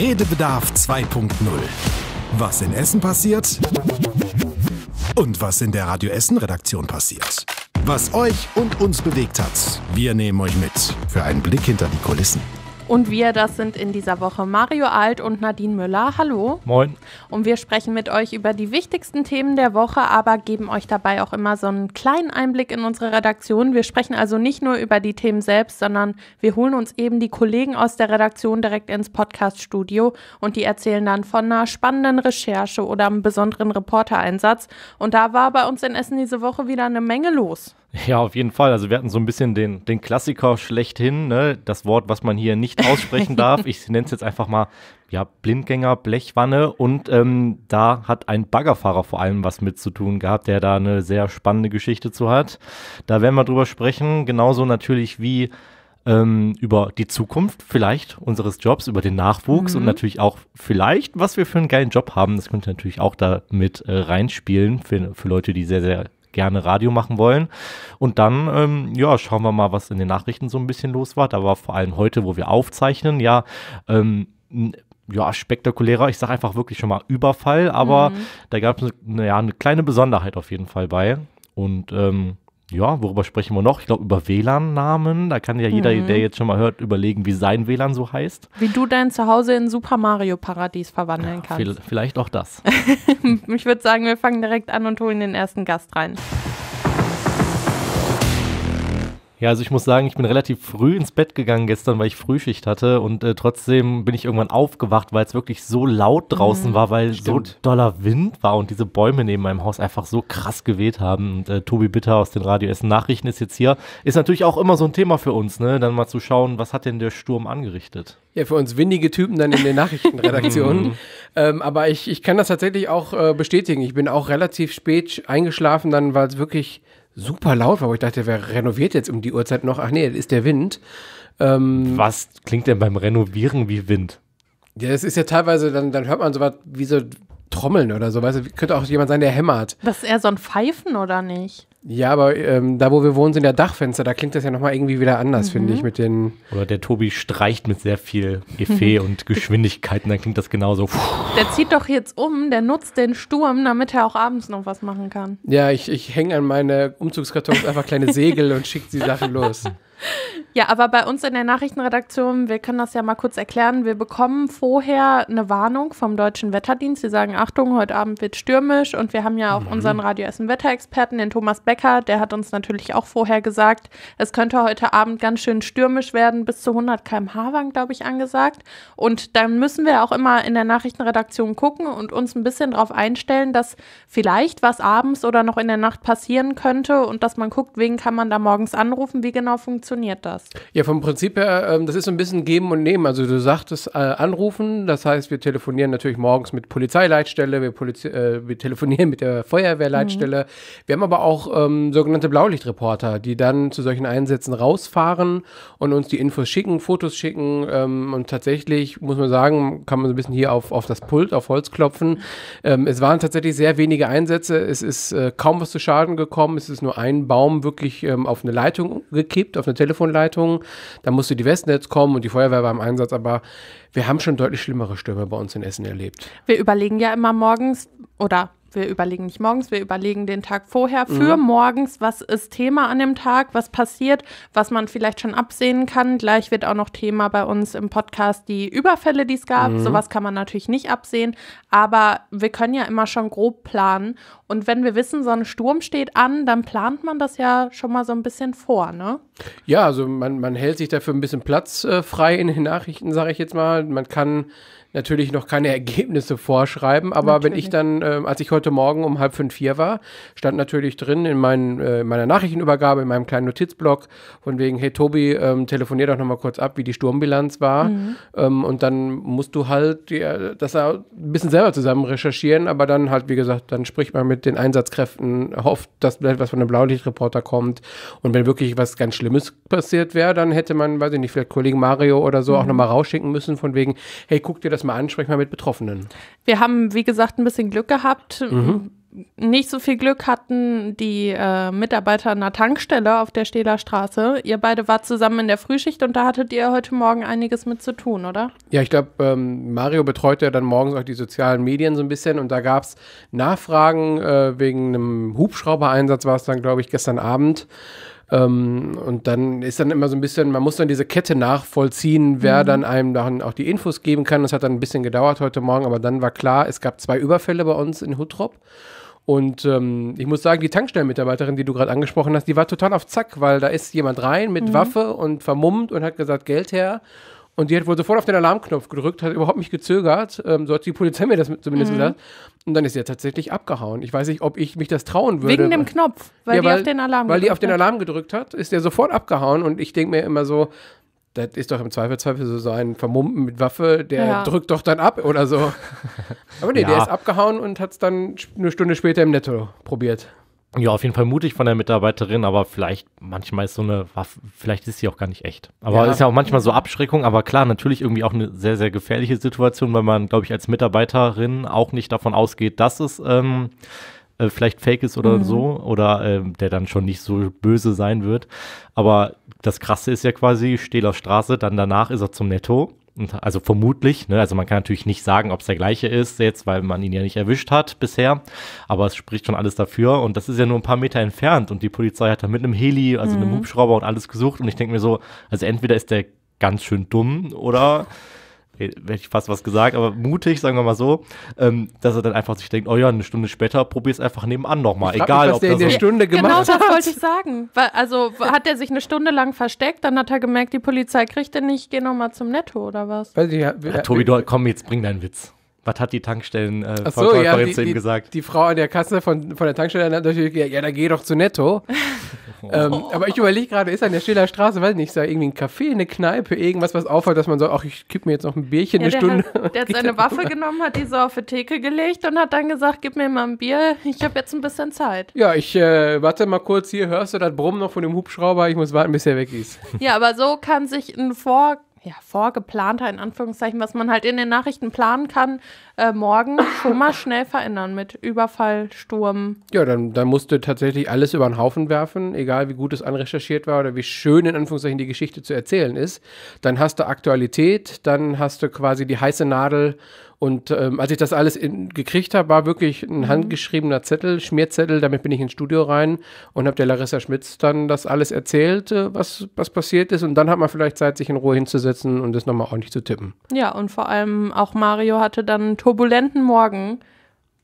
Redebedarf 2.0. Was in Essen passiert und was in der Radio Essen Redaktion passiert. Was euch und uns bewegt hat, wir nehmen euch mit für einen Blick hinter die Kulissen. Und wir, das sind in dieser Woche Mario Alt und Nadine Müller. Hallo. Moin. Und wir sprechen mit euch über die wichtigsten Themen der Woche, aber geben euch dabei auch immer so einen kleinen Einblick in unsere Redaktion. Wir sprechen also nicht nur über die Themen selbst, sondern wir holen uns eben die Kollegen aus der Redaktion direkt ins Podcaststudio und die erzählen dann von einer spannenden Recherche oder einem besonderen Reportereinsatz. Und da war bei uns in Essen diese Woche wieder eine Menge los. Ja, auf jeden Fall. Also wir hatten so ein bisschen den, den Klassiker schlechthin, ne? das Wort, was man hier nicht aussprechen darf. Ich nenne es jetzt einfach mal ja, Blindgänger, Blechwanne und ähm, da hat ein Baggerfahrer vor allem was mit zu tun gehabt, der da eine sehr spannende Geschichte zu hat. Da werden wir drüber sprechen, genauso natürlich wie ähm, über die Zukunft vielleicht unseres Jobs, über den Nachwuchs mhm. und natürlich auch vielleicht, was wir für einen geilen Job haben. Das könnte natürlich auch da mit äh, reinspielen für, für Leute, die sehr, sehr gerne Radio machen wollen. Und dann, ähm, ja, schauen wir mal, was in den Nachrichten so ein bisschen los war. Da war vor allem heute, wo wir aufzeichnen, ja, ähm, ja, spektakulärer, ich sage einfach wirklich schon mal Überfall, aber mhm. da gab es naja, eine kleine Besonderheit auf jeden Fall bei. Und ähm, ja, worüber sprechen wir noch? Ich glaube, über WLAN-Namen. Da kann ja jeder, mhm. der jetzt schon mal hört, überlegen, wie sein WLAN so heißt. Wie du dein Zuhause in Super Mario Paradies verwandeln ja, kannst. Vielleicht auch das. ich würde sagen, wir fangen direkt an und holen den ersten Gast rein. Ja, also ich muss sagen, ich bin relativ früh ins Bett gegangen gestern, weil ich Frühschicht hatte und äh, trotzdem bin ich irgendwann aufgewacht, weil es wirklich so laut draußen mhm, war, weil stimmt. so doller Wind war und diese Bäume neben meinem Haus einfach so krass geweht haben. Und äh, Tobi Bitter aus den Radio Essen Nachrichten ist jetzt hier. Ist natürlich auch immer so ein Thema für uns, ne? Dann mal zu schauen, was hat denn der Sturm angerichtet? Ja, für uns windige Typen dann in den Nachrichtenredaktionen. Mhm. ähm, aber ich, ich kann das tatsächlich auch äh, bestätigen. Ich bin auch relativ spät eingeschlafen, dann war es wirklich super laut war, wo ich dachte, wer renoviert jetzt um die Uhrzeit noch? Ach nee, das ist der Wind. Ähm, Was klingt denn beim Renovieren wie Wind? Ja, es ist ja teilweise, dann, dann hört man sowas wie so Trommeln oder so, weißt du, könnte auch jemand sein, der hämmert. Das ist eher so ein Pfeifen oder nicht? Ja, aber ähm, da, wo wir wohnen, sind ja Dachfenster. Da klingt das ja nochmal irgendwie wieder anders, mhm. finde ich, mit den. Oder der Tobi streicht mit sehr viel Effet und Geschwindigkeiten. Dann klingt das genauso. Der zieht doch jetzt um. Der nutzt den Sturm, damit er auch abends noch was machen kann. Ja, ich, ich hänge an meine Umzugskartons einfach kleine Segel und schicke die Sachen los. Ja, aber bei uns in der Nachrichtenredaktion, wir können das ja mal kurz erklären, wir bekommen vorher eine Warnung vom Deutschen Wetterdienst. Sie sagen, Achtung, heute Abend wird stürmisch. Und wir haben ja auch mhm. unseren radioessen Essen Wetterexperten, den Thomas Becker, der hat uns natürlich auch vorher gesagt, es könnte heute Abend ganz schön stürmisch werden, bis zu 100 km/h waren, glaube ich, angesagt. Und dann müssen wir auch immer in der Nachrichtenredaktion gucken und uns ein bisschen darauf einstellen, dass vielleicht was abends oder noch in der Nacht passieren könnte und dass man guckt, wen kann man da morgens anrufen, wie genau funktioniert das hast. Ja, vom Prinzip her, ähm, das ist so ein bisschen Geben und Nehmen. Also du sagtest äh, anrufen, das heißt, wir telefonieren natürlich morgens mit Polizeileitstelle, wir, Poliz äh, wir telefonieren mit der Feuerwehrleitstelle. Mhm. Wir haben aber auch ähm, sogenannte Blaulichtreporter, die dann zu solchen Einsätzen rausfahren und uns die Infos schicken, Fotos schicken. Ähm, und tatsächlich, muss man sagen, kann man so ein bisschen hier auf, auf das Pult, auf Holz klopfen. Ähm, es waren tatsächlich sehr wenige Einsätze. Es ist äh, kaum was zu Schaden gekommen. Es ist nur ein Baum wirklich ähm, auf eine Leitung gekippt, auf eine Telefonleitung. Leitungen. Da musste die Westnetz kommen und die Feuerwehr war im Einsatz. Aber wir haben schon deutlich schlimmere Stürme bei uns in Essen erlebt. Wir überlegen ja immer morgens oder wir überlegen nicht morgens, wir überlegen den Tag vorher für mhm. morgens, was ist Thema an dem Tag, was passiert, was man vielleicht schon absehen kann. Gleich wird auch noch Thema bei uns im Podcast die Überfälle, die es gab. Mhm. Sowas kann man natürlich nicht absehen, aber wir können ja immer schon grob planen. Und wenn wir wissen, so ein Sturm steht an, dann plant man das ja schon mal so ein bisschen vor, ne? Ja, also man, man hält sich dafür ein bisschen Platz äh, frei in den Nachrichten, sage ich jetzt mal. Man kann natürlich noch keine Ergebnisse vorschreiben, aber natürlich. wenn ich dann, äh, als ich heute Morgen um halb fünf hier war, stand natürlich drin in mein, äh, meiner Nachrichtenübergabe, in meinem kleinen Notizblock, von wegen, hey Tobi, ähm, telefonier doch nochmal kurz ab, wie die Sturmbilanz war. Mhm. Ähm, und dann musst du halt ja, das ein bisschen selber zusammen recherchieren, aber dann halt, wie gesagt, dann spricht man mit den Einsatzkräften, hofft, dass vielleicht was von einem Blaulichtreporter kommt. Und wenn wirklich was ganz Schlimmes passiert wäre, dann hätte man, weiß ich nicht, vielleicht Kollegen Mario oder so mhm. auch nochmal rausschicken müssen, von wegen, hey, guck dir das erstmal ansprechen, mal mit Betroffenen. Wir haben, wie gesagt, ein bisschen Glück gehabt. Mhm. Nicht so viel Glück hatten die äh, Mitarbeiter einer Tankstelle auf der Stählerstraße. Ihr beide wart zusammen in der Frühschicht und da hattet ihr heute Morgen einiges mit zu tun, oder? Ja, ich glaube, ähm, Mario betreute ja dann morgens auch die sozialen Medien so ein bisschen und da gab es Nachfragen äh, wegen einem Hubschrauber-Einsatz, war es dann, glaube ich, gestern Abend. Ähm, und dann ist dann immer so ein bisschen, man muss dann diese Kette nachvollziehen, wer mhm. dann einem dann auch die Infos geben kann. Das hat dann ein bisschen gedauert heute Morgen, aber dann war klar, es gab zwei Überfälle bei uns in Huttrop. Und ähm, ich muss sagen, die Tankstellenmitarbeiterin, die du gerade angesprochen hast, die war total auf Zack, weil da ist jemand rein mit mhm. Waffe und vermummt und hat gesagt, Geld her. Und die hat wohl sofort auf den Alarmknopf gedrückt, hat überhaupt nicht gezögert. Ähm, so hat die Polizei mir das zumindest mhm. gesagt. Und dann ist sie ja tatsächlich abgehauen. Ich weiß nicht, ob ich mich das trauen würde. Wegen dem Knopf, weil, ja, weil die auf den Alarm gedrückt hat. Weil die auf den Alarm gedrückt hat, ist der sofort abgehauen. Und ich denke mir immer so, das ist doch im Zweifelsfall so, so ein Vermummten mit Waffe, der ja. drückt doch dann ab oder so. Aber nee, ja. der ist abgehauen und hat es dann eine Stunde später im Netto probiert ja, auf jeden Fall mutig von der Mitarbeiterin, aber vielleicht manchmal ist so eine Waffe, vielleicht ist sie auch gar nicht echt. Aber ja. ist ja auch manchmal so Abschreckung, aber klar, natürlich irgendwie auch eine sehr, sehr gefährliche Situation, weil man, glaube ich, als Mitarbeiterin auch nicht davon ausgeht, dass es ähm, äh, vielleicht fake ist oder mhm. so, oder äh, der dann schon nicht so böse sein wird. Aber das Krasse ist ja quasi, steht auf Straße, dann danach ist er zum Netto also vermutlich, ne? also man kann natürlich nicht sagen, ob es der gleiche ist jetzt, weil man ihn ja nicht erwischt hat bisher, aber es spricht schon alles dafür und das ist ja nur ein paar Meter entfernt und die Polizei hat da mit einem Heli, also mhm. einem Hubschrauber und alles gesucht und ich denke mir so, also entweder ist der ganz schön dumm oder hätte ich fast was gesagt, aber mutig, sagen wir mal so, ähm, dass er dann einfach sich denkt, oh ja, eine Stunde später probier es einfach nebenan nochmal. Egal, mich, ob der in der so Stunde genau gemacht Genau, das wollte ich sagen. Also hat er sich eine Stunde lang versteckt, dann hat er gemerkt, die Polizei kriegt den nicht, geh nochmal zum Netto oder was? Ja, Tobi, du, komm, jetzt bring deinen Witz was hat die Tankstellen äh, Ach so, ja, die, eben gesagt? Die Frau an der Kasse von, von der Tankstelle hat natürlich gesagt, ja, dann geh doch zu Netto. Oh. Ähm, aber ich überlege gerade, ist an der Schiller Straße, weiß nicht, ist da irgendwie ein Café, eine Kneipe, irgendwas, was aufhört, dass man so, ach, ich kipp mir jetzt noch ein Bierchen ja, eine der Stunde. Hat, der hat seine Waffe genommen, hat die so auf die Theke gelegt und hat dann gesagt, gib mir mal ein Bier, ich habe jetzt ein bisschen Zeit. Ja, ich äh, warte mal kurz hier, hörst du das Brummen noch von dem Hubschrauber? Ich muss warten, bis er weg ist. Ja, aber so kann sich ein Vor ja, vorgeplanter, in Anführungszeichen, was man halt in den Nachrichten planen kann, äh, morgen schon mal schnell verändern mit Überfall, Sturm. Ja, dann, dann musst du tatsächlich alles über den Haufen werfen, egal wie gut es anrecherchiert war oder wie schön in Anführungszeichen die Geschichte zu erzählen ist. Dann hast du Aktualität, dann hast du quasi die heiße Nadel und ähm, als ich das alles in, gekriegt habe, war wirklich ein mhm. handgeschriebener Zettel, Schmierzettel, damit bin ich ins Studio rein und habe der Larissa Schmitz dann das alles erzählt, äh, was, was passiert ist. Und dann hat man vielleicht Zeit, sich in Ruhe hinzusetzen und das nochmal ordentlich zu tippen. Ja, und vor allem auch Mario hatte dann einen turbulenten Morgen,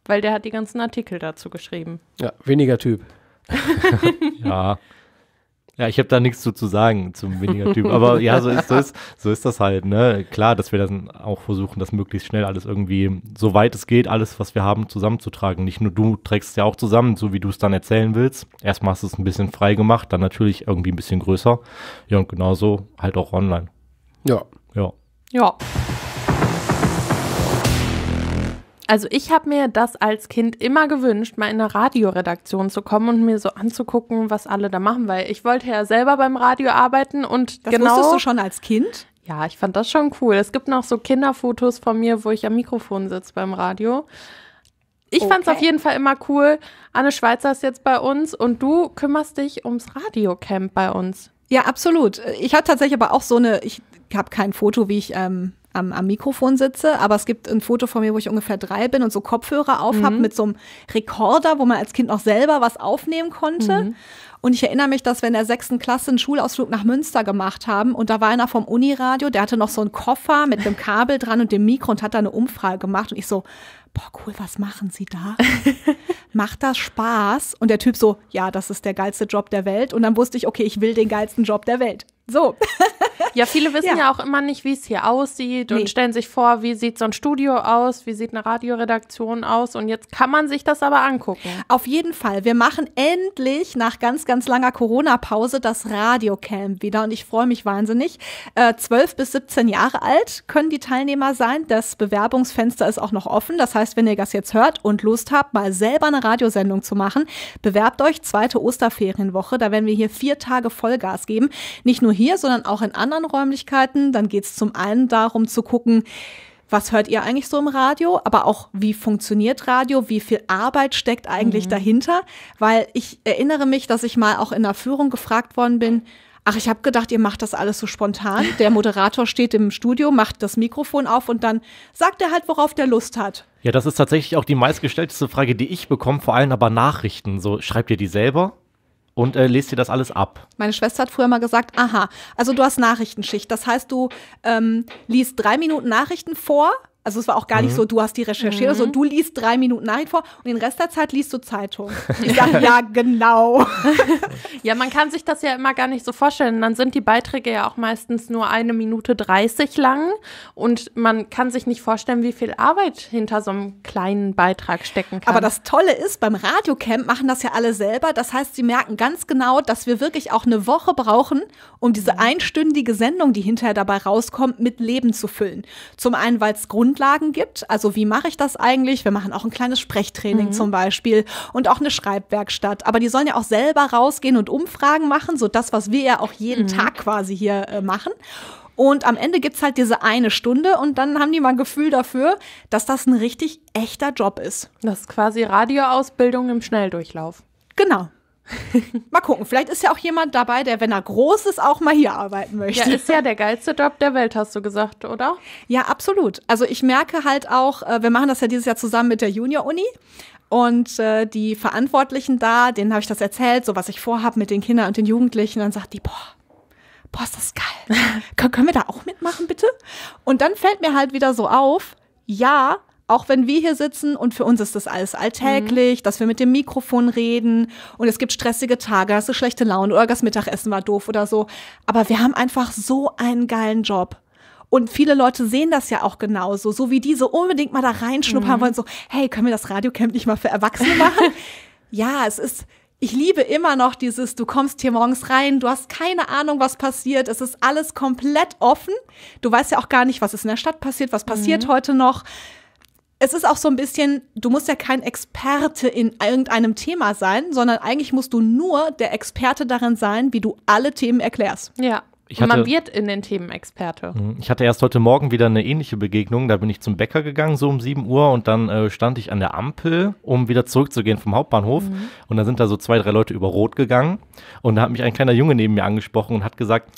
weil der hat die ganzen Artikel dazu geschrieben. Ja, weniger Typ. ja. Ja, ich habe da nichts zu, zu sagen zum Miniatyp. Aber ja, so ist, so, ist, so ist das halt. Ne? Klar, dass wir dann auch versuchen, das möglichst schnell alles irgendwie, soweit es geht, alles, was wir haben, zusammenzutragen. Nicht nur du trägst es ja auch zusammen, so wie du es dann erzählen willst. Erstmal hast du es ein bisschen frei gemacht, dann natürlich irgendwie ein bisschen größer. Ja, und genauso halt auch online. Ja. Ja. Ja. Also ich habe mir das als Kind immer gewünscht, mal in eine Radioredaktion zu kommen und mir so anzugucken, was alle da machen, weil ich wollte ja selber beim Radio arbeiten und das genau. Das du schon als Kind? Ja, ich fand das schon cool. Es gibt noch so Kinderfotos von mir, wo ich am Mikrofon sitze beim Radio. Ich okay. es auf jeden Fall immer cool. Anne Schweizer ist jetzt bei uns und du kümmerst dich ums Radiocamp bei uns. Ja, absolut. Ich habe tatsächlich aber auch so eine, ich habe kein Foto, wie ich ähm, am, am Mikrofon sitze, aber es gibt ein Foto von mir, wo ich ungefähr drei bin und so Kopfhörer auf habe mhm. mit so einem Rekorder, wo man als Kind noch selber was aufnehmen konnte. Mhm. Und ich erinnere mich, dass wir in der sechsten Klasse einen Schulausflug nach Münster gemacht haben und da war einer vom Uniradio, der hatte noch so einen Koffer mit einem Kabel dran und dem Mikro und hat da eine Umfrage gemacht und ich so, boah, cool, was machen Sie da? Macht das Spaß? Und der Typ so, ja, das ist der geilste Job der Welt. Und dann wusste ich, okay, ich will den geilsten Job der Welt. So. ja, viele wissen ja. ja auch immer nicht, wie es hier aussieht nee. und stellen sich vor, wie sieht so ein Studio aus, wie sieht eine Radioredaktion aus und jetzt kann man sich das aber angucken. Auf jeden Fall, wir machen endlich nach ganz, ganz langer Corona-Pause das Radiocamp wieder und ich freue mich wahnsinnig. Äh, 12 bis 17 Jahre alt können die Teilnehmer sein, das Bewerbungsfenster ist auch noch offen, das heißt, heißt, wenn ihr das jetzt hört und Lust habt, mal selber eine Radiosendung zu machen, bewerbt euch zweite Osterferienwoche. Da werden wir hier vier Tage Vollgas geben. Nicht nur hier, sondern auch in anderen Räumlichkeiten. Dann geht es zum einen darum zu gucken, was hört ihr eigentlich so im Radio, aber auch wie funktioniert Radio, wie viel Arbeit steckt eigentlich mhm. dahinter, weil ich erinnere mich, dass ich mal auch in der Führung gefragt worden bin, Ach, ich habe gedacht, ihr macht das alles so spontan. Der Moderator steht im Studio, macht das Mikrofon auf und dann sagt er halt, worauf der Lust hat. Ja, das ist tatsächlich auch die meistgestellteste Frage, die ich bekomme, vor allem aber Nachrichten. So, schreibt ihr die selber? und äh, lest ihr das alles ab. Meine Schwester hat früher mal gesagt, aha, also du hast Nachrichtenschicht. Das heißt, du ähm, liest drei Minuten Nachrichten vor, also es war auch gar mhm. nicht so, du hast die recherchiert, mhm. sondern du liest drei Minuten Nachricht vor und den Rest der Zeit liest du Zeitung. Ich sage, ja, genau. ja, man kann sich das ja immer gar nicht so vorstellen. Dann sind die Beiträge ja auch meistens nur eine Minute 30 lang und man kann sich nicht vorstellen, wie viel Arbeit hinter so einem kleinen Beitrag stecken kann. Aber das Tolle ist, beim Radiocamp machen das ja alle selber. Das heißt, sie merken ganz genau, dass wir wirklich auch eine Woche brauchen, um diese mhm. einstündige Sendung, die hinterher dabei rauskommt, mit Leben zu füllen. Zum einen, weil es Grund Grundlagen gibt. Also wie mache ich das eigentlich? Wir machen auch ein kleines Sprechtraining mhm. zum Beispiel und auch eine Schreibwerkstatt. Aber die sollen ja auch selber rausgehen und Umfragen machen, so das, was wir ja auch jeden mhm. Tag quasi hier äh, machen. Und am Ende gibt es halt diese eine Stunde und dann haben die mal ein Gefühl dafür, dass das ein richtig echter Job ist. Das ist quasi Radioausbildung im Schnelldurchlauf. Genau. mal gucken, vielleicht ist ja auch jemand dabei, der, wenn er groß ist, auch mal hier arbeiten möchte. Ja, ist ja der geilste Job der Welt, hast du gesagt, oder? Ja, absolut. Also ich merke halt auch, äh, wir machen das ja dieses Jahr zusammen mit der Junior-Uni. Und äh, die Verantwortlichen da, denen habe ich das erzählt, so was ich vorhabe mit den Kindern und den Jugendlichen. Dann sagt die, boah, boah, ist das geil. Kön können wir da auch mitmachen, bitte? Und dann fällt mir halt wieder so auf, ja, auch wenn wir hier sitzen und für uns ist das alles alltäglich, mhm. dass wir mit dem Mikrofon reden und es gibt stressige Tage, hast du schlechte Laune oder das Mittagessen war doof oder so. Aber wir haben einfach so einen geilen Job. Und viele Leute sehen das ja auch genauso, so wie diese unbedingt mal da reinschnuppern mhm. wollen, so, hey, können wir das Radiocamp nicht mal für Erwachsene machen? ja, es ist, ich liebe immer noch dieses, du kommst hier morgens rein, du hast keine Ahnung, was passiert, es ist alles komplett offen. Du weißt ja auch gar nicht, was ist in der Stadt passiert, was passiert mhm. heute noch es ist auch so ein bisschen, du musst ja kein Experte in irgendeinem Thema sein, sondern eigentlich musst du nur der Experte darin sein, wie du alle Themen erklärst. Ja. Ich hatte, man wird in den Themen Experte. Hm. Ich hatte erst heute Morgen wieder eine ähnliche Begegnung. Da bin ich zum Bäcker gegangen, so um 7 Uhr, und dann äh, stand ich an der Ampel, um wieder zurückzugehen vom Hauptbahnhof. Mhm. Und da sind da so zwei, drei Leute über Rot gegangen. Und da hat mich ein kleiner Junge neben mir angesprochen und hat gesagt: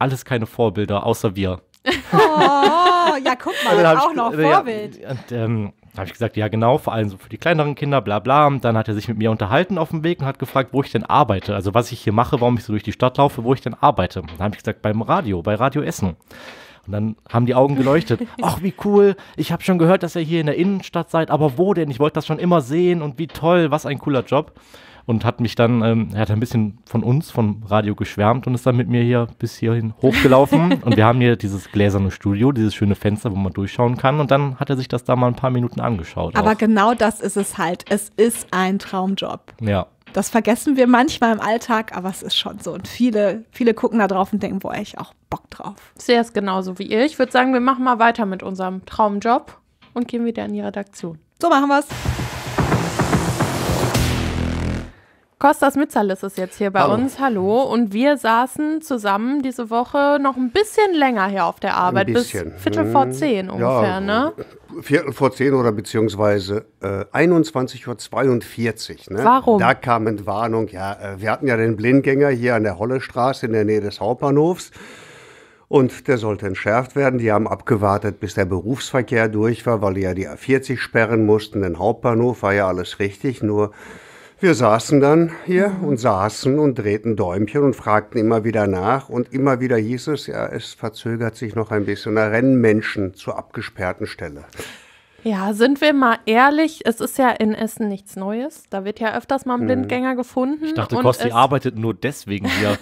Alles keine Vorbilder, außer wir. Oh ja, guck mal, auch ich, noch Vorbild. Ja, und, ähm, habe ich gesagt, ja genau, vor allem so für die kleineren Kinder, bla bla. Und dann hat er sich mit mir unterhalten auf dem Weg und hat gefragt, wo ich denn arbeite. Also was ich hier mache, warum ich so durch die Stadt laufe, wo ich denn arbeite. Und dann habe ich gesagt, beim Radio, bei Radio Essen. Und dann haben die Augen geleuchtet. Ach, wie cool. Ich habe schon gehört, dass ihr hier in der Innenstadt seid, aber wo denn? Ich wollte das schon immer sehen und wie toll, was ein cooler Job und hat mich dann, ähm, er hat ein bisschen von uns, vom Radio geschwärmt und ist dann mit mir hier bis hierhin hochgelaufen. und wir haben hier dieses gläserne Studio, dieses schöne Fenster, wo man durchschauen kann. Und dann hat er sich das da mal ein paar Minuten angeschaut. Aber auch. genau das ist es halt. Es ist ein Traumjob. Ja. Das vergessen wir manchmal im Alltag, aber es ist schon so. Und viele, viele gucken da drauf und denken, boah, ich auch Bock drauf. Ich sehe es genauso wie ihr. Ich würde sagen, wir machen mal weiter mit unserem Traumjob und gehen wieder in die Redaktion. So machen wir es. Kostas Mitzalis ist jetzt hier bei hallo. uns. Hallo. Und wir saßen zusammen diese Woche noch ein bisschen länger hier auf der Arbeit. Ein Bis Viertel vor hm. zehn ungefähr, ja, ne? Viertel vor zehn oder beziehungsweise äh, 21.42 Uhr. Ne? Warum? Da kam Entwarnung. Ja, äh, wir hatten ja den Blindgänger hier an der Hollestraße in der Nähe des Hauptbahnhofs. Und der sollte entschärft werden. Die haben abgewartet, bis der Berufsverkehr durch war, weil die ja die A40 sperren mussten. Den Hauptbahnhof war ja alles richtig, nur wir saßen dann hier und saßen und drehten Däumchen und fragten immer wieder nach. Und immer wieder hieß es, ja, es verzögert sich noch ein bisschen. Da rennen Menschen zur abgesperrten Stelle. Ja, sind wir mal ehrlich, es ist ja in Essen nichts Neues. Da wird ja öfters mal ein hm. Blindgänger gefunden. Ich dachte, Kosti arbeitet nur deswegen hier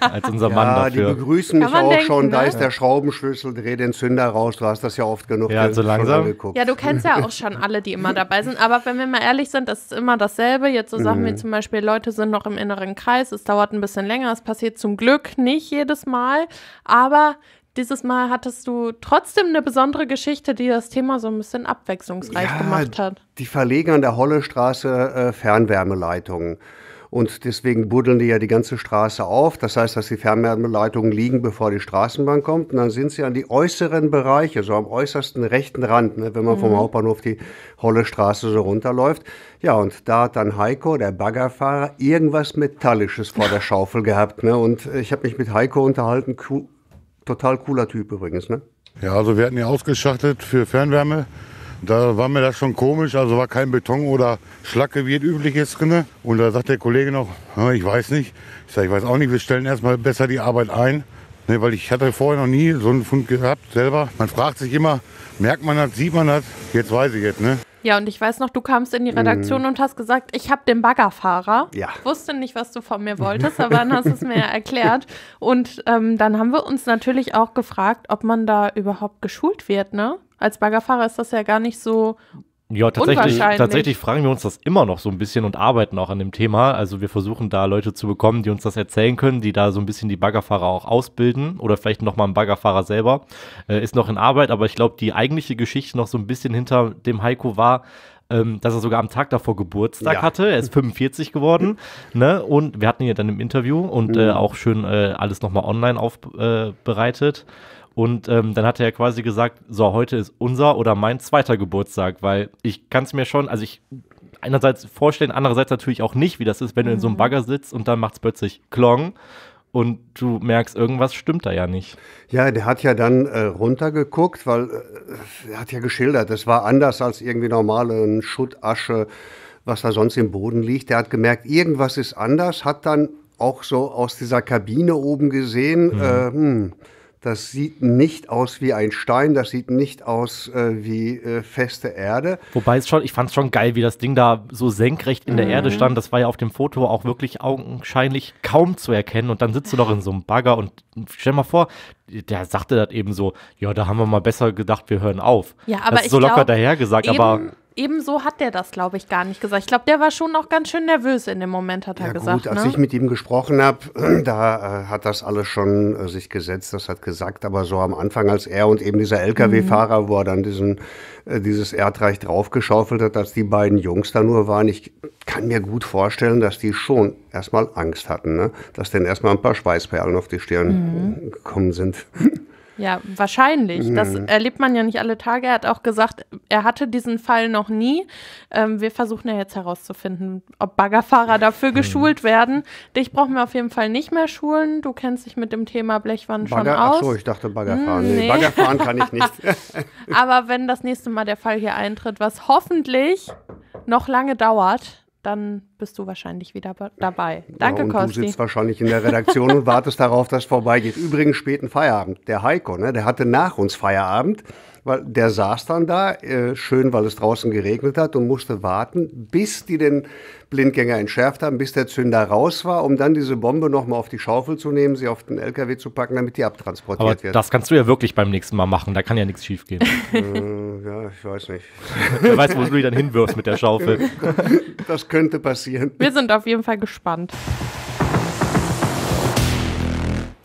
als unser ja, Mann dafür. die begrüßen mich auch denken, schon. Da ne? ist der Schraubenschlüssel, dreh den Zünder raus. Du hast das ja oft genug ja, so langsam. Ja, du kennst ja auch schon alle, die immer dabei sind. Aber wenn wir mal ehrlich sind, das ist immer dasselbe. Jetzt so Sachen mhm. wie zum Beispiel, Leute sind noch im inneren Kreis. Es dauert ein bisschen länger. Es passiert zum Glück nicht jedes Mal. Aber dieses Mal hattest du trotzdem eine besondere Geschichte, die das Thema so ein bisschen abwechslungsreich ja, gemacht hat. Die verlegen an der Hollestraße äh, Fernwärmeleitungen. Und deswegen buddeln die ja die ganze Straße auf. Das heißt, dass die Fernwärmeleitungen liegen, bevor die Straßenbahn kommt. Und dann sind sie an die äußeren Bereiche, so am äußersten rechten Rand, ne, wenn man mhm. vom Hauptbahnhof die Holle Straße so runterläuft. Ja, und da hat dann Heiko, der Baggerfahrer, irgendwas Metallisches vor der Schaufel gehabt. Ne? Und äh, ich habe mich mit Heiko unterhalten, Total cooler Typ übrigens, ne? Ja, also wir hatten ihn ausgeschachtet für Fernwärme. Da war mir das schon komisch, also war kein Beton oder Schlacke, wie es üblich ist drin. Und da sagt der Kollege noch, ich weiß nicht. Ich sage, ich weiß auch nicht, wir stellen erstmal besser die Arbeit ein. Ne, weil ich hatte vorher noch nie so einen Fund gehabt selber. Man fragt sich immer, merkt man das, sieht man das? Jetzt weiß ich jetzt, ne? Ja, und ich weiß noch, du kamst in die mhm. Redaktion mhm. und hast gesagt, ich habe den Baggerfahrer. Ja. Wusste nicht, was du von mir wolltest, aber dann hast du es mir ja erklärt. Und ähm, dann haben wir uns natürlich auch gefragt, ob man da überhaupt geschult wird, ne? Als Baggerfahrer ist das ja gar nicht so ja, tatsächlich, tatsächlich fragen wir uns das immer noch so ein bisschen und arbeiten auch an dem Thema. Also wir versuchen da Leute zu bekommen, die uns das erzählen können, die da so ein bisschen die Baggerfahrer auch ausbilden oder vielleicht nochmal ein Baggerfahrer selber. Äh, ist noch in Arbeit, aber ich glaube, die eigentliche Geschichte noch so ein bisschen hinter dem Heiko war, ähm, dass er sogar am Tag davor Geburtstag ja. hatte. Er ist 45 geworden. Mhm. ne? Und wir hatten ihn ja dann im Interview und äh, mhm. äh, auch schön äh, alles nochmal online aufbereitet. Und ähm, dann hat er ja quasi gesagt, so, heute ist unser oder mein zweiter Geburtstag, weil ich kann es mir schon, also ich einerseits vorstellen, andererseits natürlich auch nicht, wie das ist, wenn du in so einem mhm. Bagger sitzt und dann macht es plötzlich Klong und du merkst, irgendwas stimmt da ja nicht. Ja, der hat ja dann äh, runtergeguckt, weil äh, er hat ja geschildert, das war anders als irgendwie normale Schuttasche, was da sonst im Boden liegt. Der hat gemerkt, irgendwas ist anders, hat dann auch so aus dieser Kabine oben gesehen, mhm. äh, hm, das sieht nicht aus wie ein Stein, das sieht nicht aus äh, wie äh, feste Erde. Wobei es schon, ich fand es schon geil, wie das Ding da so senkrecht in der mhm. Erde stand. Das war ja auf dem Foto auch wirklich augenscheinlich kaum zu erkennen. Und dann sitzt du noch in so einem Bagger und stell mal vor, der sagte das eben so, ja, da haben wir mal besser gedacht, wir hören auf. Ja, aber das ist so locker glaub, dahergesagt, aber ebenso hat der das, glaube ich, gar nicht gesagt. Ich glaube, der war schon auch ganz schön nervös in dem Moment, hat ja, er gut, gesagt. Gut, als ne? ich mit ihm gesprochen habe, da äh, hat das alles schon äh, sich gesetzt, das hat gesagt, aber so am Anfang, als er und eben dieser LKW-Fahrer, mhm. wo er dann diesen, äh, dieses Erdreich draufgeschaufelt hat, als die beiden Jungs da nur waren, ich kann mir gut vorstellen, dass die schon erstmal Angst hatten, ne? dass denn erstmal ein paar Schweißperlen auf die Stirn mhm. gekommen sind. Ja, wahrscheinlich. Das mhm. erlebt man ja nicht alle Tage. Er hat auch gesagt, er hatte diesen Fall noch nie. Ähm, wir versuchen ja jetzt herauszufinden, ob Baggerfahrer dafür mhm. geschult werden. Dich brauchen wir auf jeden Fall nicht mehr schulen. Du kennst dich mit dem Thema Blechwand schon Bagger, aus. Achso, ich dachte Baggerfahren. Hm, nee. nee. Baggerfahren kann ich nicht. Aber wenn das nächste Mal der Fall hier eintritt, was hoffentlich noch lange dauert, dann bist du wahrscheinlich wieder dabei. Danke, ja, und Kosti. Du sitzt wahrscheinlich in der Redaktion und wartest darauf, dass es vorbeigeht. Übrigens späten Feierabend. Der Heiko, ne, der hatte nach uns Feierabend, weil der saß dann da, äh, schön, weil es draußen geregnet hat und musste warten, bis die den Blindgänger entschärft haben, bis der Zünder raus war, um dann diese Bombe nochmal auf die Schaufel zu nehmen, sie auf den LKW zu packen, damit die abtransportiert Aber wird. Das kannst du ja wirklich beim nächsten Mal machen, da kann ja nichts schiefgehen. Äh, ja, ich weiß nicht. Wer weiß, wo du die dann hinwirfst mit der Schaufel. Das könnte passieren passieren. Wir sind auf jeden Fall gespannt.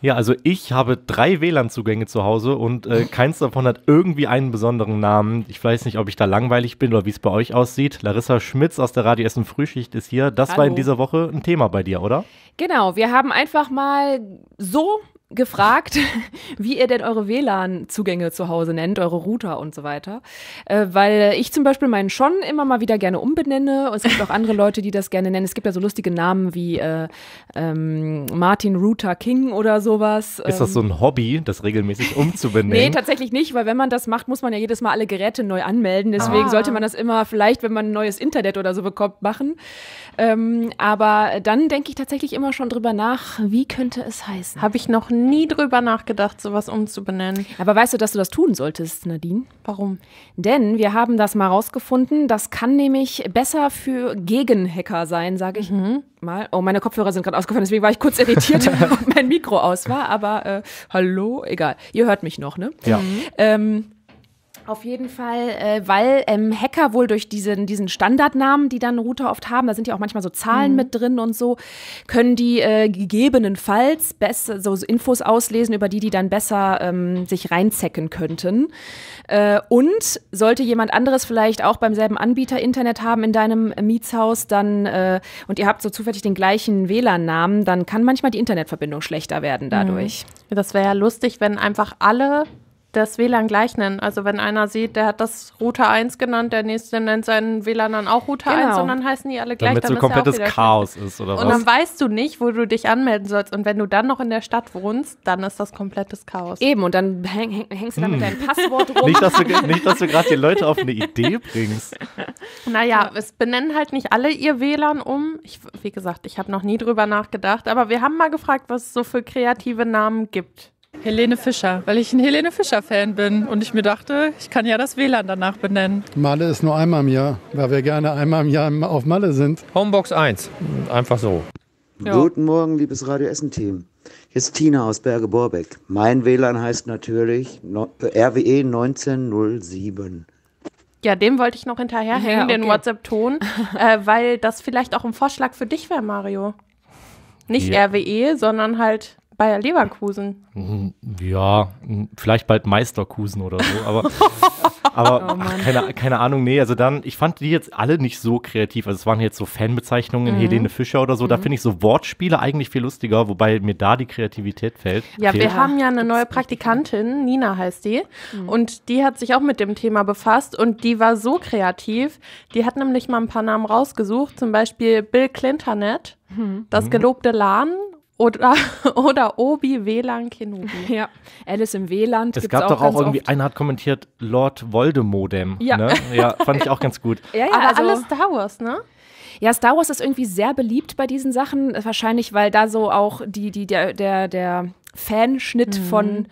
Ja, also ich habe drei WLAN-Zugänge zu Hause und äh, keins davon hat irgendwie einen besonderen Namen. Ich weiß nicht, ob ich da langweilig bin oder wie es bei euch aussieht. Larissa Schmitz aus der Radio Essen Frühschicht ist hier. Das Hallo. war in dieser Woche ein Thema bei dir, oder? Genau, wir haben einfach mal so gefragt, wie ihr denn eure WLAN-Zugänge zu Hause nennt, eure Router und so weiter. Äh, weil ich zum Beispiel meinen schon immer mal wieder gerne umbenenne. Es gibt auch andere Leute, die das gerne nennen. Es gibt ja so lustige Namen wie äh, ähm, Martin Router King oder sowas. Ist das so ähm, ein Hobby, das regelmäßig umzubenennen? nee, tatsächlich nicht, weil wenn man das macht, muss man ja jedes Mal alle Geräte neu anmelden. Deswegen ah. sollte man das immer vielleicht, wenn man ein neues Internet oder so bekommt, machen. Ähm, aber dann denke ich tatsächlich immer schon drüber nach, wie könnte es heißen. Habe ich noch nie nie drüber nachgedacht, sowas umzubenennen. Aber weißt du, dass du das tun solltest, Nadine? Warum? Denn wir haben das mal rausgefunden. Das kann nämlich besser für Gegenhacker sein, sage ich mhm. mal. Oh, meine Kopfhörer sind gerade ausgefallen, deswegen war ich kurz irritiert, ob mein Mikro aus war. Aber äh, hallo, egal. Ihr hört mich noch, ne? Ja. Ähm, auf jeden Fall, äh, weil ähm, Hacker wohl durch diesen, diesen Standardnamen, die dann Router oft haben, da sind ja auch manchmal so Zahlen mhm. mit drin und so, können die äh, gegebenenfalls besser, so Infos auslesen, über die die dann besser ähm, sich reinzecken könnten. Äh, und sollte jemand anderes vielleicht auch beim selben Anbieter Internet haben in deinem äh, Mietshaus, dann äh, und ihr habt so zufällig den gleichen WLAN-Namen, dann kann manchmal die Internetverbindung schlechter werden mhm. dadurch. Mhm. Das wäre ja lustig, wenn einfach alle das WLAN gleich nennen. Also wenn einer sieht, der hat das Router 1 genannt, der nächste nennt seinen WLAN dann auch Router genau. 1 und dann heißen die alle gleich. Damit es so ein komplettes ja Chaos schlecht. ist oder und was? Und dann weißt du nicht, wo du dich anmelden sollst. Und wenn du dann noch in der Stadt wohnst, dann ist das komplettes Chaos. Eben, und dann häng, häng, hängst du da hm. mit deinem Passwort rum. Nicht, dass du, du gerade die Leute auf eine Idee bringst. Naja, es benennen halt nicht alle ihr WLAN um. Ich, wie gesagt, ich habe noch nie drüber nachgedacht, aber wir haben mal gefragt, was es so für kreative Namen gibt. Helene Fischer, weil ich ein Helene Fischer-Fan bin und ich mir dachte, ich kann ja das WLAN danach benennen. Malle ist nur einmal im Jahr, weil wir gerne einmal im Jahr auf Malle sind. Homebox 1, einfach so. Ja. Guten Morgen, liebes Radio Essen-Team. Hier ist Tina aus Berge Borbeck. Mein WLAN heißt natürlich äh, RWE 1907. Ja, dem wollte ich noch hinterherhängen, ja, okay. den WhatsApp-Ton, äh, weil das vielleicht auch ein Vorschlag für dich wäre, Mario. Nicht ja. RWE, sondern halt Bayer Leverkusen. Mhm. Ja, vielleicht bald Meisterkusen oder so, aber, aber oh ach, keine, keine, Ahnung, nee, also dann, ich fand die jetzt alle nicht so kreativ, also es waren jetzt so Fanbezeichnungen, mhm. Helene Fischer oder so, mhm. da finde ich so Wortspiele eigentlich viel lustiger, wobei mir da die Kreativität fällt. Ja, okay. wir haben ja eine neue Praktikantin, Nina heißt die, mhm. und die hat sich auch mit dem Thema befasst und die war so kreativ, die hat nämlich mal ein paar Namen rausgesucht, zum Beispiel Bill Clintonet. Mhm. Das mhm. gelobte Lahn oder, oder Obi WLAN Kenobi. Ja, Alice im WLAN. Es gab doch auch, auch irgendwie, oft. einer hat kommentiert, Lord Voldemodem. Ja. Ne? ja, fand ich auch ganz gut. Ja, ja, Aber also, alles Star Wars, ne? Ja, Star Wars ist irgendwie sehr beliebt bei diesen Sachen. Wahrscheinlich, weil da so auch die, die, der, der, der Fanschnitt mhm. von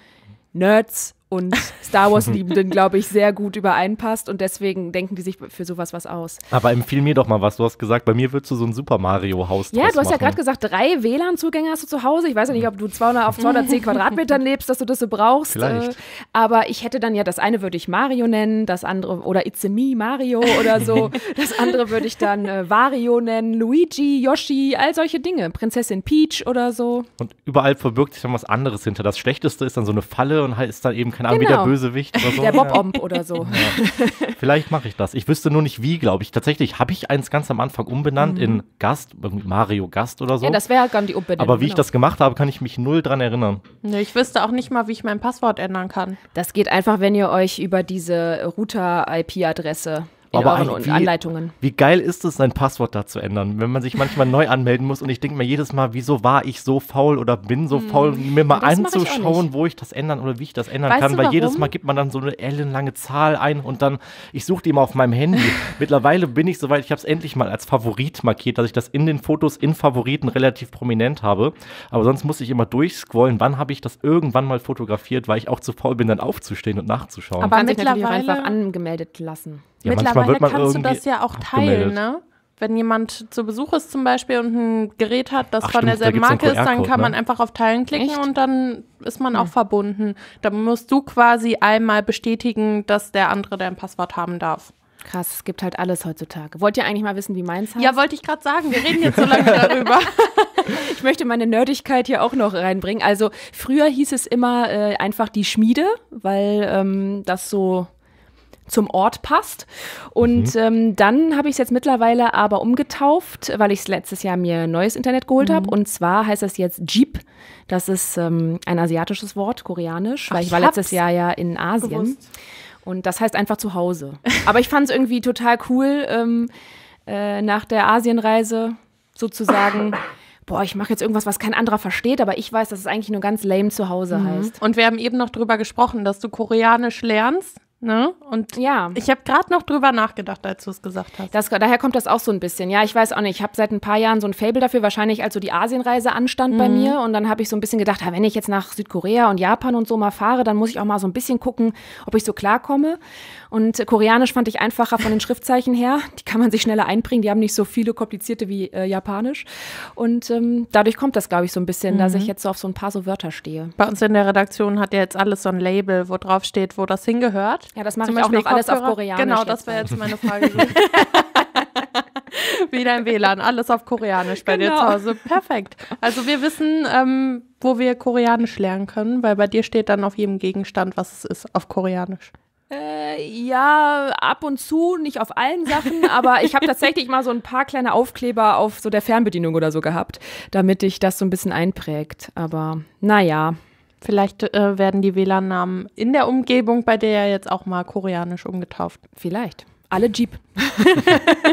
Nerds und Star Wars-Liebenden, glaube ich, sehr gut übereinpasst und deswegen denken die sich für sowas was aus. Aber empfiehl mir doch mal was. Du hast gesagt, bei mir würdest du so ein Super Mario-Haus Ja, du hast machen. ja gerade gesagt, drei WLAN-Zugänge hast du zu Hause. Ich weiß ja nicht, ob du 200 auf 210 Quadratmetern lebst, dass du das so brauchst. Vielleicht. Äh, aber ich hätte dann ja, das eine würde ich Mario nennen, das andere, oder It's Me Mario oder so. das andere würde ich dann äh, Wario nennen, Luigi, Yoshi, all solche Dinge. Prinzessin Peach oder so. Und überall verbirgt sich dann was anderes hinter. Das Schlechteste ist dann so eine Falle und halt ist dann eben kein keine Ahnung, genau. wie der genau. Bösewicht oder so. Der Bob-Omb oder so. Ja. Vielleicht mache ich das. Ich wüsste nur nicht, wie, glaube ich. Tatsächlich habe ich eins ganz am Anfang umbenannt mhm. in Gast, Mario Gast oder so. Ja, das wäre dann die Umbenennung. Aber wie genau. ich das gemacht habe, kann ich mich null dran erinnern. Nee, ich wüsste auch nicht mal, wie ich mein Passwort ändern kann. Das geht einfach, wenn ihr euch über diese Router-IP-Adresse aber Ohren und wie, Anleitungen. Wie geil ist es, sein Passwort da zu ändern, wenn man sich manchmal neu anmelden muss und ich denke mir jedes Mal, wieso war ich so faul oder bin so hm. faul, mir mal anzuschauen, ich wo ich das ändern oder wie ich das ändern weißt kann, weil warum? jedes Mal gibt man dann so eine ellenlange Zahl ein und dann, ich suche die mal auf meinem Handy. Mittlerweile bin ich soweit, ich habe es endlich mal als Favorit markiert, dass ich das in den Fotos in Favoriten relativ prominent habe, aber sonst muss ich immer durchscrollen, wann habe ich das irgendwann mal fotografiert, weil ich auch zu faul bin, dann aufzustehen und nachzuschauen. Aber mittlerweile einfach angemeldet lassen. Ja, Mittlerweile kannst du das ja auch teilen, ne? Wenn jemand zu Besuch ist zum Beispiel und ein Gerät hat, das Ach, von stimmt, derselben da Marke ist, dann kann ne? man einfach auf Teilen klicken Echt? und dann ist man hm. auch verbunden. Dann musst du quasi einmal bestätigen, dass der andere dein Passwort haben darf. Krass, es gibt halt alles heutzutage. Wollt ihr eigentlich mal wissen, wie meins heißt? Ja, wollte ich gerade sagen. Wir reden jetzt so lange darüber. ich möchte meine Nerdigkeit hier auch noch reinbringen. Also früher hieß es immer äh, einfach die Schmiede, weil ähm, das so zum Ort passt. Und mhm. ähm, dann habe ich es jetzt mittlerweile aber umgetauft, weil ich es letztes Jahr mir neues Internet geholt mhm. habe. Und zwar heißt das jetzt Jeep. Das ist ähm, ein asiatisches Wort, koreanisch, Ach, weil ich, ich war letztes Jahr ja in Asien. Gewusst. Und das heißt einfach zu Hause. Aber ich fand es irgendwie total cool, ähm, äh, nach der Asienreise sozusagen. boah, ich mache jetzt irgendwas, was kein anderer versteht, aber ich weiß, dass es eigentlich nur ganz lame zu Hause mhm. heißt. Und wir haben eben noch drüber gesprochen, dass du Koreanisch lernst Ne? Und ja. ich habe gerade noch drüber nachgedacht, als du es gesagt hast. Das, daher kommt das auch so ein bisschen. Ja, ich weiß auch nicht. Ich habe seit ein paar Jahren so ein Fable dafür, wahrscheinlich als so die Asienreise anstand mhm. bei mir. Und dann habe ich so ein bisschen gedacht, ah, wenn ich jetzt nach Südkorea und Japan und so mal fahre, dann muss ich auch mal so ein bisschen gucken, ob ich so klarkomme. Und äh, Koreanisch fand ich einfacher von den Schriftzeichen her. Die kann man sich schneller einbringen. Die haben nicht so viele komplizierte wie äh, Japanisch. Und ähm, dadurch kommt das, glaube ich, so ein bisschen, mhm. dass ich jetzt so auf so ein paar so Wörter stehe. Bei uns in der Redaktion hat ja jetzt alles so ein Label, wo drauf steht, wo das hingehört. Ja, das mache ich auch noch alles auf Koreanisch. Genau, das wäre jetzt meine Frage. Wieder im WLAN, alles auf Koreanisch bei genau. dir zu genau. Hause. Perfekt. Also wir wissen, ähm, wo wir Koreanisch lernen können, weil bei dir steht dann auf jedem Gegenstand, was es ist, auf Koreanisch. Äh, ja, ab und zu, nicht auf allen Sachen, aber ich habe tatsächlich mal so ein paar kleine Aufkleber auf so der Fernbedienung oder so gehabt, damit ich das so ein bisschen einprägt. Aber naja. Vielleicht äh, werden die WLAN-Namen in der Umgebung bei der jetzt auch mal koreanisch umgetauft. Vielleicht. Alle Jeep.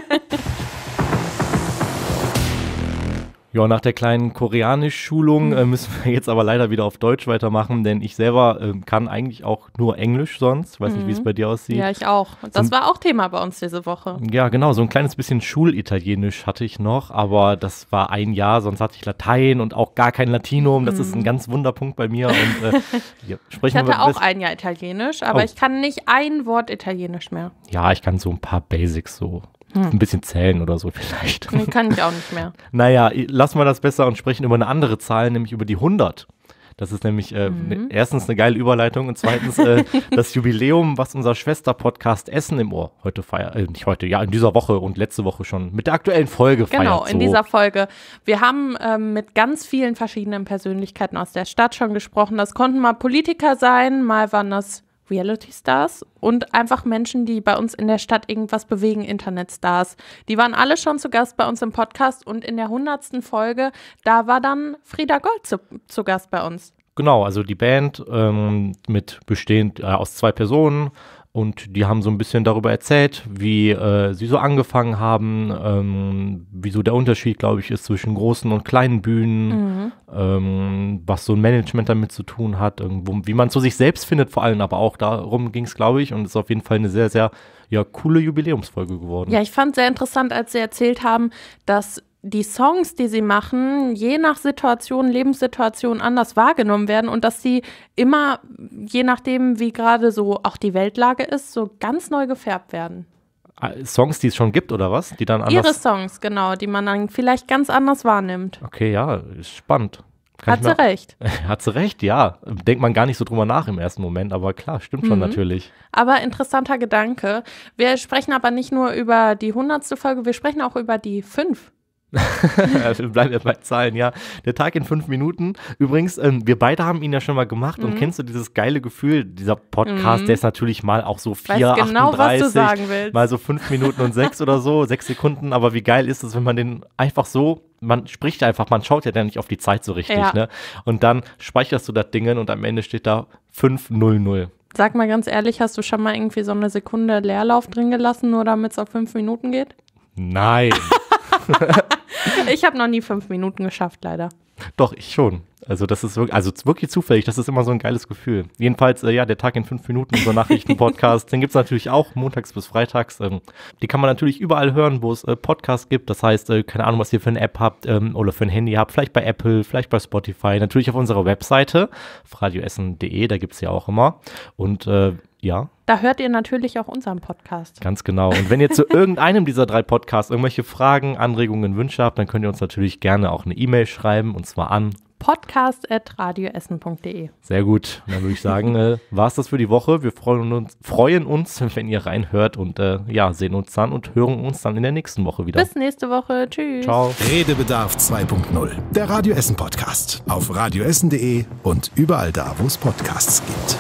Ja, nach der kleinen Koreanisch-Schulung äh, hm. müssen wir jetzt aber leider wieder auf Deutsch weitermachen, denn ich selber äh, kann eigentlich auch nur Englisch sonst. Weiß mhm. nicht, wie es mhm. bei dir aussieht. Ja, ich auch. Und das so, war auch Thema bei uns diese Woche. Ja, genau. So ein kleines bisschen Schulitalienisch hatte ich noch, aber das war ein Jahr. Sonst hatte ich Latein und auch gar kein Latinum. Das mhm. ist ein mhm. ganz Wunderpunkt bei mir. Und, äh, ja, ich hatte auch ein Jahr Italienisch, aber oh. ich kann nicht ein Wort Italienisch mehr. Ja, ich kann so ein paar Basics so hm. Ein bisschen zählen oder so vielleicht. kann ich auch nicht mehr. naja, lassen wir das besser und sprechen über eine andere Zahl, nämlich über die 100. Das ist nämlich äh, mhm. ne, erstens eine geile Überleitung und zweitens äh, das Jubiläum, was unser Schwester-Podcast Essen im Ohr heute feiert. Äh, nicht heute, ja, in dieser Woche und letzte Woche schon mit der aktuellen Folge feiert. Genau, so. in dieser Folge. Wir haben ähm, mit ganz vielen verschiedenen Persönlichkeiten aus der Stadt schon gesprochen. Das konnten mal Politiker sein, mal waren das Reality Stars und einfach Menschen, die bei uns in der Stadt irgendwas bewegen, Internet Stars. Die waren alle schon zu Gast bei uns im Podcast und in der hundertsten Folge, da war dann Frieda Gold zu, zu Gast bei uns. Genau, also die Band ähm, mit bestehend äh, aus zwei Personen, und die haben so ein bisschen darüber erzählt, wie äh, sie so angefangen haben, ähm, wieso der Unterschied, glaube ich, ist zwischen großen und kleinen Bühnen, mhm. ähm, was so ein Management damit zu tun hat, irgendwo, wie man zu sich selbst findet vor allem, aber auch darum ging es, glaube ich, und ist auf jeden Fall eine sehr, sehr ja, coole Jubiläumsfolge geworden. Ja, ich fand es sehr interessant, als sie erzählt haben, dass die Songs, die sie machen, je nach Situation, Lebenssituation anders wahrgenommen werden und dass sie immer, je nachdem, wie gerade so auch die Weltlage ist, so ganz neu gefärbt werden. Ah, Songs, die es schon gibt oder was? Die dann anders Ihre Songs, genau, die man dann vielleicht ganz anders wahrnimmt. Okay, ja, ist spannend. Kann hat sie recht. Hat sie recht, ja. Denkt man gar nicht so drüber nach im ersten Moment, aber klar, stimmt schon mhm. natürlich. Aber interessanter Gedanke. Wir sprechen aber nicht nur über die hundertste Folge, wir sprechen auch über die fünf. wir bleiben ja bei Zahlen, ja. Der Tag in fünf Minuten. Übrigens, ähm, wir beide haben ihn ja schon mal gemacht mhm. und kennst du dieses geile Gefühl, dieser Podcast, mhm. der ist natürlich mal auch so vier, genau, was du sagen willst. mal so fünf Minuten und sechs oder so, sechs Sekunden, aber wie geil ist es, wenn man den einfach so man spricht einfach, man schaut ja dann nicht auf die Zeit so richtig, ja. ne? Und dann speicherst du das Ding und am Ende steht da 500. Sag mal ganz ehrlich, hast du schon mal irgendwie so eine Sekunde Leerlauf drin gelassen, nur damit es auf fünf Minuten geht? Nein. ich habe noch nie fünf Minuten geschafft, leider. Doch, ich schon. Also das ist wirklich, also wirklich zufällig, das ist immer so ein geiles Gefühl. Jedenfalls, äh, ja, der Tag in fünf Minuten, unser Nachrichten-Podcast, den gibt es natürlich auch montags bis freitags. Ähm, die kann man natürlich überall hören, wo es äh, Podcasts gibt. Das heißt, äh, keine Ahnung, was ihr für eine App habt ähm, oder für ein Handy habt, vielleicht bei Apple, vielleicht bei Spotify, natürlich auf unserer Webseite, radioessen.de, da gibt es ja auch immer. Und äh, ja. Da hört ihr natürlich auch unseren Podcast. Ganz genau. Und wenn ihr zu irgendeinem dieser drei Podcasts irgendwelche Fragen, Anregungen, Wünsche habt, dann könnt ihr uns natürlich gerne auch eine E-Mail schreiben und zwar an podcast.radioessen.de. Sehr gut. dann würde ich sagen, äh, war es das für die Woche. Wir freuen uns, freuen uns wenn ihr reinhört und äh, ja, sehen uns dann und hören uns dann in der nächsten Woche wieder. Bis nächste Woche. Tschüss. Ciao. Redebedarf 2.0. Der Radioessen Podcast. Auf radioessen.de und überall da, wo es Podcasts gibt.